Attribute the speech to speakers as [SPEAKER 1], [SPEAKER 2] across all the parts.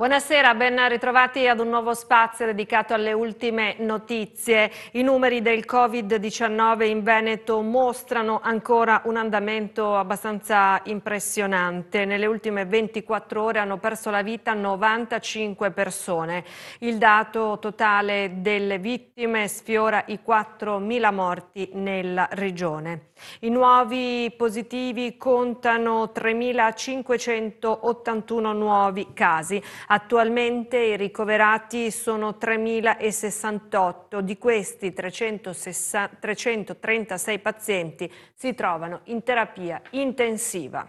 [SPEAKER 1] Buonasera, ben ritrovati ad un nuovo spazio dedicato alle ultime notizie. I numeri del Covid-19 in Veneto mostrano ancora un andamento abbastanza impressionante. Nelle ultime 24 ore hanno perso la vita 95 persone. Il dato totale delle vittime sfiora i 4.000 morti nella regione. I nuovi positivi contano 3.581 nuovi casi. Attualmente i ricoverati sono 3.068, di questi 336 pazienti si trovano in terapia intensiva.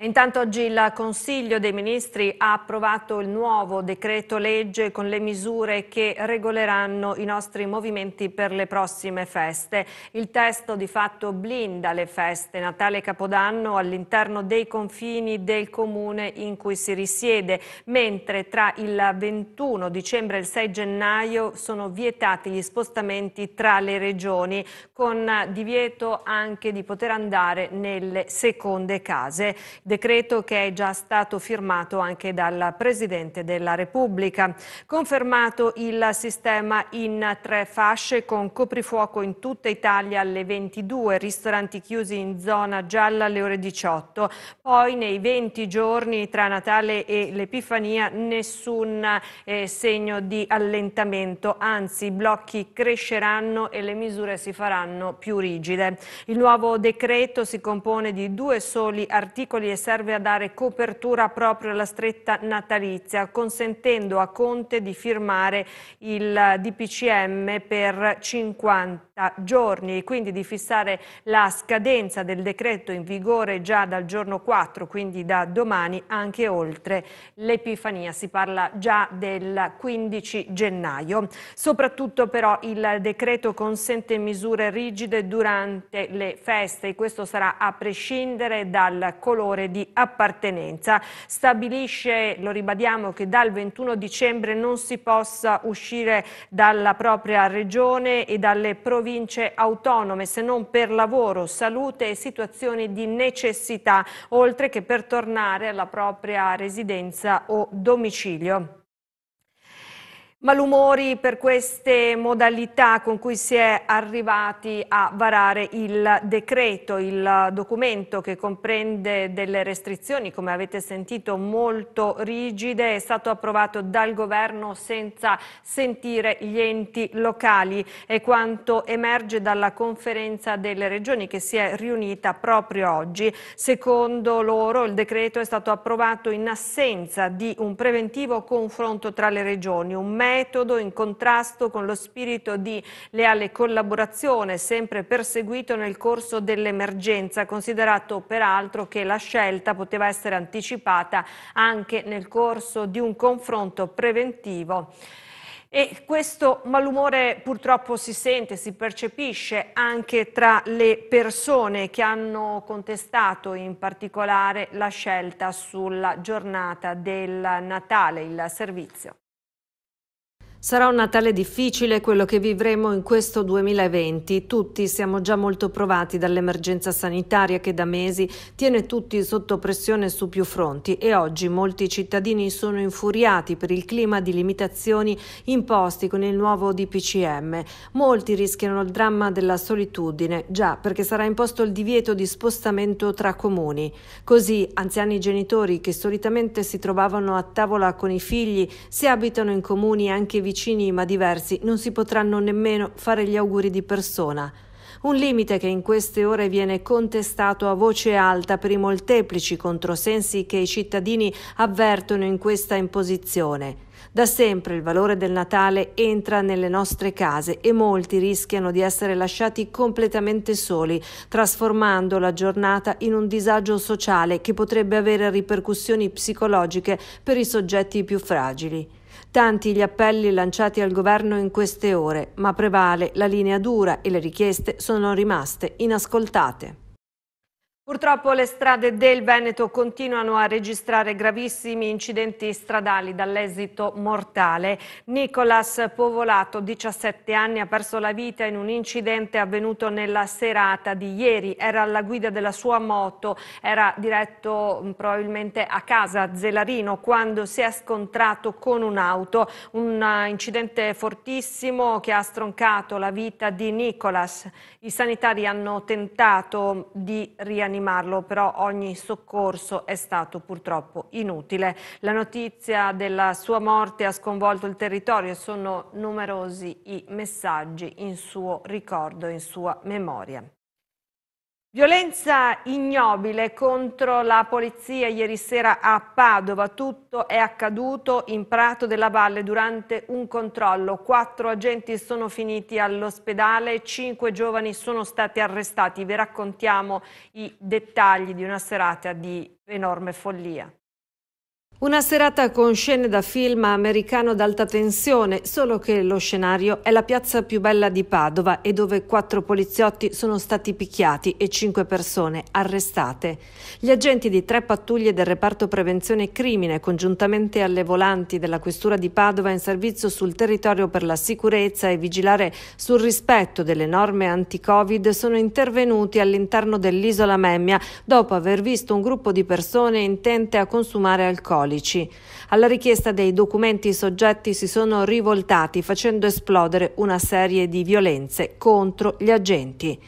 [SPEAKER 1] Intanto oggi il Consiglio dei Ministri ha approvato il nuovo decreto legge con le misure che regoleranno i nostri movimenti per le prossime feste. Il testo di fatto blinda le feste Natale e Capodanno all'interno dei confini del comune in cui si risiede, mentre tra il 21 dicembre e il 6 gennaio sono vietati gli spostamenti tra le regioni, con divieto anche di poter andare nelle seconde case decreto che è già stato firmato anche dal Presidente della Repubblica. Confermato il sistema in tre fasce con coprifuoco in tutta Italia alle 22, ristoranti chiusi in zona gialla alle ore 18. Poi nei 20 giorni tra Natale e l'Epifania nessun eh, segno di allentamento, anzi i blocchi cresceranno e le misure si faranno più rigide. Il nuovo decreto si compone di due soli articoli serve a dare copertura proprio alla stretta natalizia, consentendo a Conte di firmare il DPCM per 50 giorni e quindi di fissare la scadenza del decreto in vigore già dal giorno 4, quindi da domani anche oltre l'Epifania. Si parla già del 15 gennaio. Soprattutto però il decreto consente misure rigide durante le feste e questo sarà a prescindere dal colore regione di appartenenza. Stabilisce, lo ribadiamo, che dal 21 dicembre non si possa uscire dalla propria regione e dalle province autonome se non per lavoro, salute e situazioni di necessità, oltre che per tornare alla propria residenza o domicilio. Malumori per queste modalità con cui si è arrivati a varare il decreto, il documento che comprende delle restrizioni, come avete sentito, molto rigide, è stato approvato dal governo senza sentire gli enti locali. È quanto emerge dalla conferenza delle regioni che si è riunita proprio oggi. Secondo loro il decreto è stato approvato in assenza di un preventivo confronto tra le regioni, un metodo in contrasto con lo spirito di leale collaborazione sempre perseguito nel corso dell'emergenza, considerato peraltro che la scelta poteva essere anticipata anche nel corso di un confronto preventivo. E questo malumore purtroppo si sente, si percepisce anche tra le persone che hanno contestato in particolare la scelta sulla giornata del Natale, il servizio. Sarà un Natale difficile quello che vivremo in questo 2020. Tutti siamo già molto provati dall'emergenza sanitaria che da mesi tiene tutti sotto pressione su più fronti e oggi molti cittadini sono infuriati per il clima di limitazioni imposti con il nuovo DPCM. Molti rischiano il dramma della solitudine, già perché sarà imposto il divieto di spostamento tra comuni. Così anziani genitori che solitamente si trovavano a tavola con i figli, si abitano in comuni anche vicini vicini ma diversi non si potranno nemmeno fare gli auguri di persona. Un limite che in queste ore viene contestato a voce alta per i molteplici controsensi che i cittadini avvertono in questa imposizione. Da sempre il valore del Natale entra nelle nostre case e molti rischiano di essere lasciati completamente soli, trasformando la giornata in un disagio sociale che potrebbe avere ripercussioni psicologiche per i soggetti più fragili. Tanti gli appelli lanciati al governo in queste ore, ma prevale la linea dura e le richieste sono rimaste inascoltate. Purtroppo le strade del Veneto continuano a registrare gravissimi incidenti stradali dall'esito mortale. Nicolas Povolato, 17 anni, ha perso la vita in un incidente avvenuto nella serata di ieri. Era alla guida della sua moto, era diretto mm, probabilmente a casa, a Zelarino, quando si è scontrato con un'auto. Un eh, incidente fortissimo che ha stroncato la vita di Nicolas. I sanitari hanno tentato di rianimare rianimarlo, però ogni soccorso è stato purtroppo inutile. La notizia della sua morte ha sconvolto il territorio e sono numerosi i messaggi in suo ricordo, in sua memoria. Violenza ignobile contro la polizia ieri sera a Padova. Tutto è accaduto in Prato della Valle durante un controllo. Quattro agenti sono finiti all'ospedale, cinque giovani sono stati arrestati. Vi raccontiamo i dettagli di una serata di enorme follia. Una serata con scene da film americano d'alta tensione, solo che lo scenario è la piazza più bella di Padova e dove quattro poliziotti sono stati picchiati e cinque persone arrestate. Gli agenti di tre pattuglie del reparto prevenzione crimine, congiuntamente alle volanti della Questura di Padova in servizio sul territorio per la sicurezza e vigilare sul rispetto delle norme anti-Covid, sono intervenuti all'interno dell'isola Memmia dopo aver visto un gruppo di persone intente a consumare alcol cattolici. Alla richiesta dei documenti i soggetti si sono rivoltati facendo esplodere una serie di violenze contro gli agenti.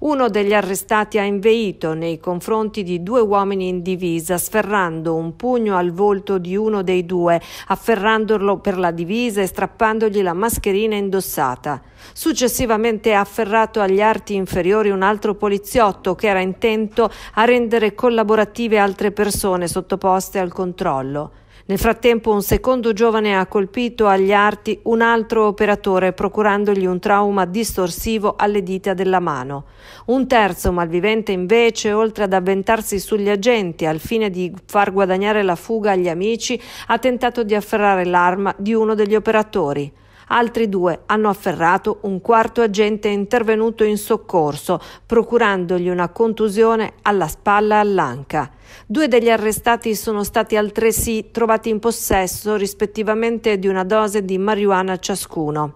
[SPEAKER 1] Uno degli arrestati ha inveito nei confronti di due uomini in divisa, sferrando un pugno al volto di uno dei due, afferrandolo per la divisa e strappandogli la mascherina indossata. Successivamente ha afferrato agli arti inferiori un altro poliziotto che era intento a rendere collaborative altre persone sottoposte al controllo. Nel frattempo un secondo giovane ha colpito agli arti un altro operatore procurandogli un trauma distorsivo alle dita della mano. Un terzo malvivente invece, oltre ad avventarsi sugli agenti al fine di far guadagnare la fuga agli amici, ha tentato di afferrare l'arma di uno degli operatori. Altri due hanno afferrato un quarto agente intervenuto in soccorso, procurandogli una contusione alla spalla e all'anca. Due degli arrestati sono stati altresì trovati in possesso rispettivamente di una dose di marijuana ciascuno.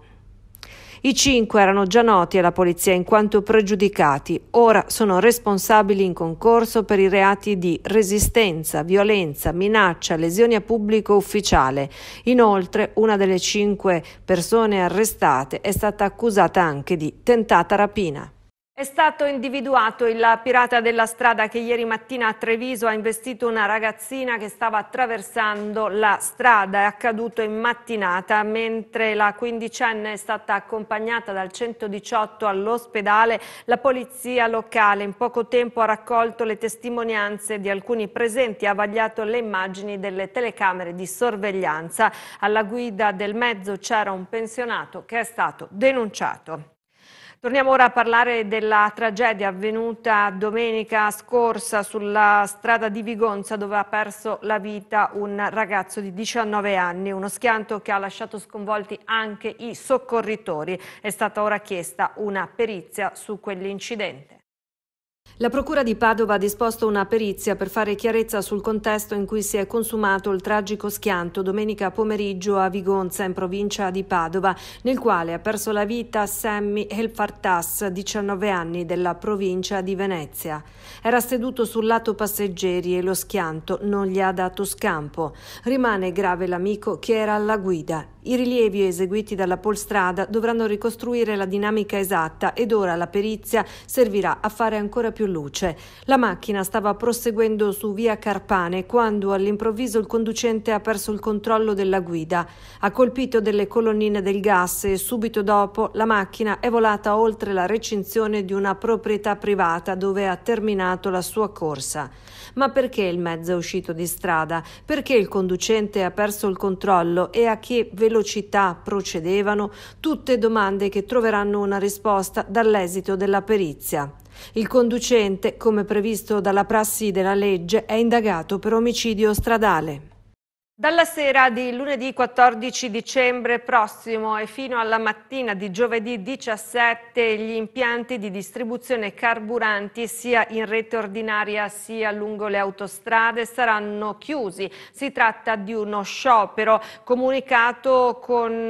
[SPEAKER 1] I cinque erano già noti alla polizia in quanto pregiudicati, ora sono responsabili in concorso per i reati di resistenza, violenza, minaccia, lesioni a pubblico ufficiale. Inoltre una delle cinque persone arrestate è stata accusata anche di tentata rapina. È stato individuato il pirata della strada che ieri mattina a Treviso ha investito una ragazzina che stava attraversando la strada. È accaduto in mattinata mentre la quindicenne è stata accompagnata dal 118 all'ospedale. La polizia locale in poco tempo ha raccolto le testimonianze di alcuni presenti e ha vagliato le immagini delle telecamere di sorveglianza. Alla guida del mezzo c'era un pensionato che è stato denunciato. Torniamo ora a parlare della tragedia avvenuta domenica scorsa sulla strada di Vigonza dove ha perso la vita un ragazzo di 19 anni, uno schianto che ha lasciato sconvolti anche i soccorritori. È stata ora chiesta una perizia su quell'incidente. La Procura di Padova ha disposto una perizia per fare chiarezza sul contesto in cui si è consumato il tragico schianto domenica pomeriggio a Vigonza in provincia di Padova, nel quale ha perso la vita Sammy Helfartas, 19 anni, della provincia di Venezia. Era seduto sul lato passeggeri e lo schianto non gli ha dato scampo. Rimane grave l'amico che era alla guida. I rilievi eseguiti dalla polstrada dovranno ricostruire la dinamica esatta ed ora la perizia servirà a fare ancora più più luce. La macchina stava proseguendo su via Carpane quando all'improvviso il conducente ha perso il controllo della guida, ha colpito delle colonnine del gas e subito dopo la macchina è volata oltre la recinzione di una proprietà privata dove ha terminato la sua corsa. Ma perché il mezzo è uscito di strada? Perché il conducente ha perso il controllo e a che velocità procedevano? Tutte domande che troveranno una risposta dall'esito della perizia. Il conducente, come previsto dalla prassi della legge, è indagato per omicidio stradale. Dalla sera di lunedì 14 dicembre prossimo e fino alla mattina di giovedì 17 gli impianti di distribuzione carburanti sia in rete ordinaria sia lungo le autostrade saranno chiusi. Si tratta di uno sciopero comunicato, con, eh,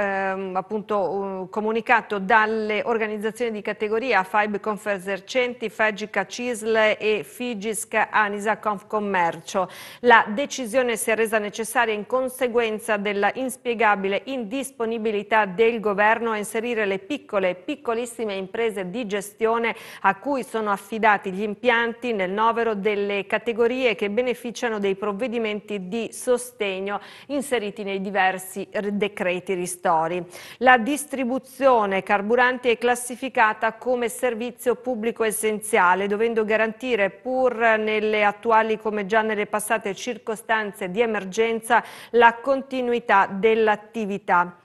[SPEAKER 1] ehm, appunto, eh, comunicato dalle organizzazioni di categoria FAIB Confersercenti, FEGICA CISL e FIGISC Anisa Confcommercio. La decisione si è resa resa necessaria in conseguenza della inspiegabile indisponibilità del governo a inserire le piccole e piccolissime imprese di gestione a cui sono affidati gli impianti nel novero delle categorie che beneficiano dei provvedimenti di sostegno inseriti nei diversi decreti ristori. La distribuzione carburanti è classificata come servizio pubblico essenziale, dovendo garantire pur nelle attuali come già nelle passate circostanze di emergenza emergenza la continuità dell'attività.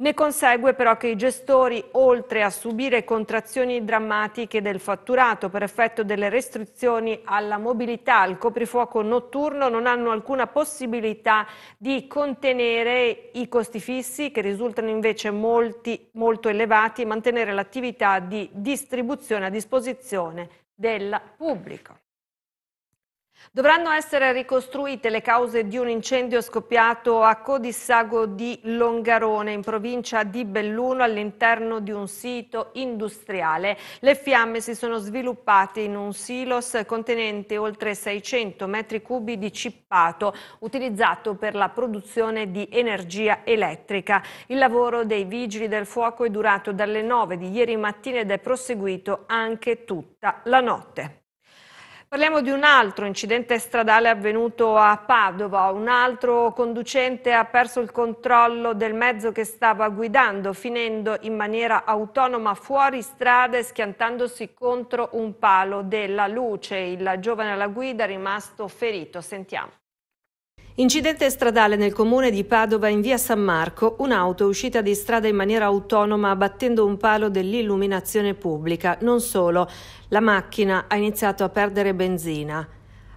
[SPEAKER 1] Ne consegue però che i gestori, oltre a subire contrazioni drammatiche del fatturato per effetto delle restrizioni alla mobilità, al coprifuoco notturno, non hanno alcuna possibilità di contenere i costi fissi, che risultano invece molti, molto elevati, e mantenere l'attività di distribuzione a disposizione del pubblico. Dovranno essere ricostruite le cause di un incendio scoppiato a Codissago di Longarone, in provincia di Belluno, all'interno di un sito industriale. Le fiamme si sono sviluppate in un silos contenente oltre 600 metri cubi di cippato, utilizzato per la produzione di energia elettrica. Il lavoro dei vigili del fuoco è durato dalle 9 di ieri mattina ed è proseguito anche tutta la notte. Parliamo di un altro incidente stradale avvenuto a Padova. Un altro conducente ha perso il controllo del mezzo che stava guidando, finendo in maniera autonoma fuori strada e schiantandosi contro un palo della luce. Il giovane alla guida è rimasto ferito. Sentiamo. Incidente stradale nel comune di Padova in via San Marco, un'auto è uscita di strada in maniera autonoma battendo un palo dell'illuminazione pubblica. Non solo, la macchina ha iniziato a perdere benzina.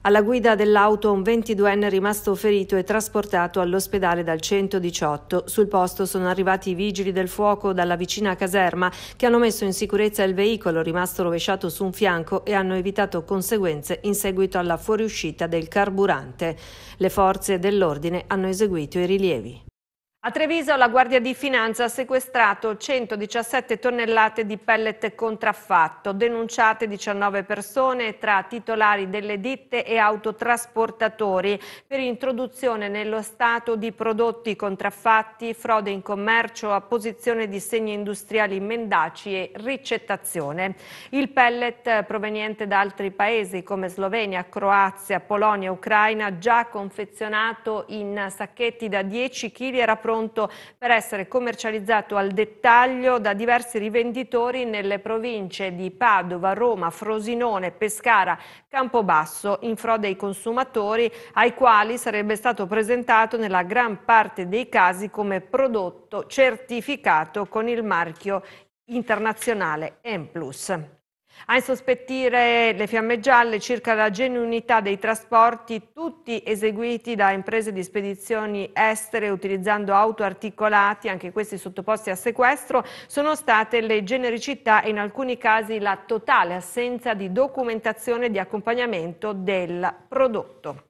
[SPEAKER 1] Alla guida dell'auto un 22enne rimasto ferito e trasportato all'ospedale dal 118. Sul posto sono arrivati i vigili del fuoco dalla vicina caserma che hanno messo in sicurezza il veicolo rimasto rovesciato su un fianco e hanno evitato conseguenze in seguito alla fuoriuscita del carburante. Le forze dell'ordine hanno eseguito i rilievi. A Treviso la Guardia di Finanza ha sequestrato 117 tonnellate di pellet contraffatto, denunciate 19 persone tra titolari delle ditte e autotrasportatori per introduzione nello Stato di prodotti contraffatti, frode in commercio, apposizione di segni industriali mendaci e ricettazione. Il pellet proveniente da altri paesi come Slovenia, Croazia, Polonia, Ucraina, già confezionato in sacchetti da 10 kg era prodotto pronto per essere commercializzato al dettaglio da diversi rivenditori nelle province di Padova, Roma, Frosinone, Pescara, Campobasso in frode ai consumatori ai quali sarebbe stato presentato nella gran parte dei casi come prodotto certificato con il marchio internazionale M+. A insospettire le fiamme gialle circa la genuinità dei trasporti, tutti eseguiti da imprese di spedizioni estere utilizzando auto articolati, anche questi sottoposti a sequestro, sono state le genericità e in alcuni casi la totale assenza di documentazione di accompagnamento del prodotto.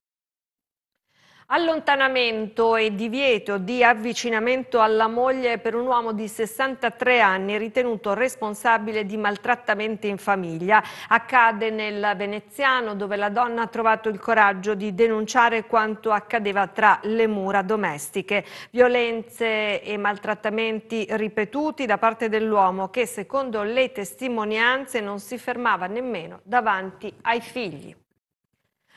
[SPEAKER 1] Allontanamento e divieto di avvicinamento alla moglie per un uomo di 63 anni ritenuto responsabile di maltrattamenti in famiglia. Accade nel veneziano dove la donna ha trovato il coraggio di denunciare quanto accadeva tra le mura domestiche. Violenze e maltrattamenti ripetuti da parte dell'uomo che secondo le testimonianze non si fermava nemmeno davanti ai figli.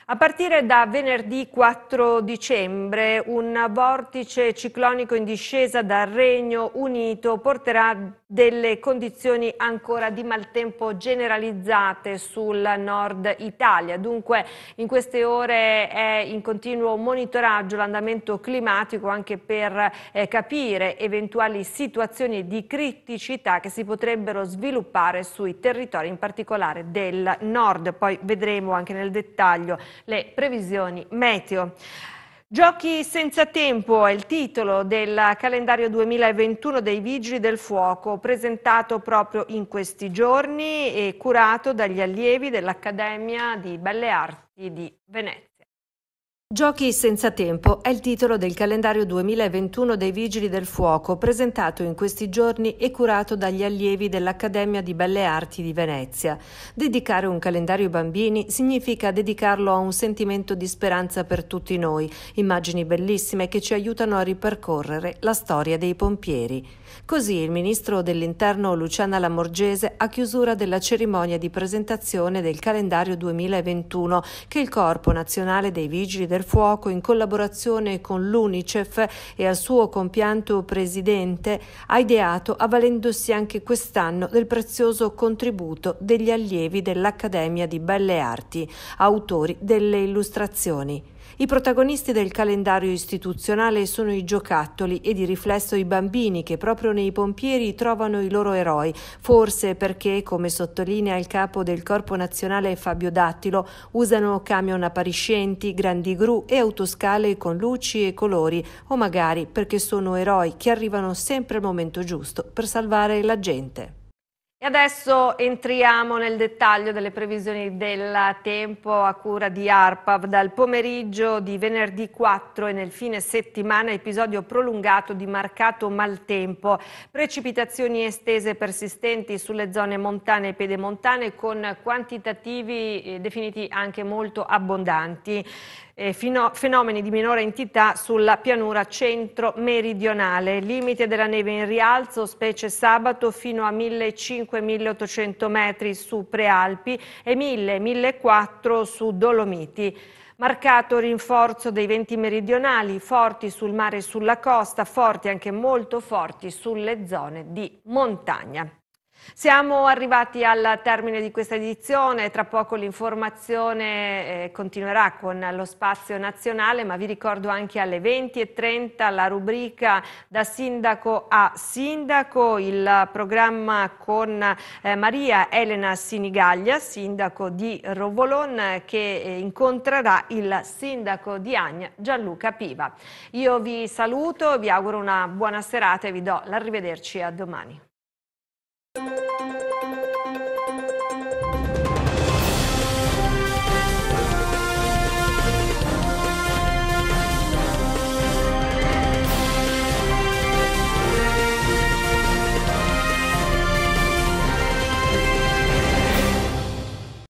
[SPEAKER 1] A partire da venerdì 4 dicembre un vortice ciclonico in discesa dal Regno Unito porterà delle condizioni ancora di maltempo generalizzate sul nord Italia. Dunque in queste ore è in continuo monitoraggio l'andamento climatico anche per eh, capire eventuali situazioni di criticità che si potrebbero sviluppare sui territori in particolare del nord. Poi vedremo anche nel dettaglio le previsioni meteo. Giochi senza tempo è il titolo del calendario 2021 dei Vigili del Fuoco, presentato proprio in questi giorni e curato dagli allievi dell'Accademia di Belle Arti di Venezia. Giochi senza tempo è il titolo del calendario 2021 dei Vigili del Fuoco, presentato in questi giorni e curato dagli allievi dell'Accademia di Belle Arti di Venezia. Dedicare un calendario ai bambini significa dedicarlo a un sentimento di speranza per tutti noi, immagini bellissime che ci aiutano a ripercorrere la storia dei pompieri. Così il ministro dell'Interno Luciana Lamorgese a chiusura della cerimonia di presentazione del calendario 2021 che il Corpo Nazionale dei Vigili del Fuoco in collaborazione con l'UNICEF e al suo compianto presidente ha ideato avvalendosi anche quest'anno del prezioso contributo degli allievi dell'Accademia di Belle Arti, autori delle illustrazioni. I protagonisti del calendario istituzionale sono i giocattoli e di riflesso i bambini che proprio nei pompieri trovano i loro eroi, forse perché, come sottolinea il capo del Corpo Nazionale Fabio Dattilo, usano camion appariscenti, grandi gru e autoscale con luci e colori, o magari perché sono eroi che arrivano sempre al momento giusto per salvare la gente. E adesso entriamo nel dettaglio delle previsioni del tempo a cura di ARPAV. Dal pomeriggio di venerdì 4 e nel fine settimana episodio prolungato di marcato maltempo. Precipitazioni estese persistenti sulle zone montane e pedemontane con quantitativi eh, definiti anche molto abbondanti eh, fino, fenomeni di minore entità sulla pianura centro-meridionale. Limite della neve in rialzo, specie sabato, fino a 1500-1800 metri su Prealpi e 1000-1400 su Dolomiti. Marcato rinforzo dei venti meridionali, forti sul mare e sulla costa, forti anche molto forti sulle zone di montagna. Siamo arrivati al termine di questa edizione, tra poco l'informazione eh, continuerà con lo spazio nazionale, ma vi ricordo anche alle 20.30 la rubrica da sindaco a sindaco, il programma con eh, Maria Elena Sinigaglia, sindaco di Rovolon, che eh, incontrerà il sindaco di Agna, Gianluca Piva. Io vi saluto, vi auguro una buona serata e vi do l'arrivederci a domani.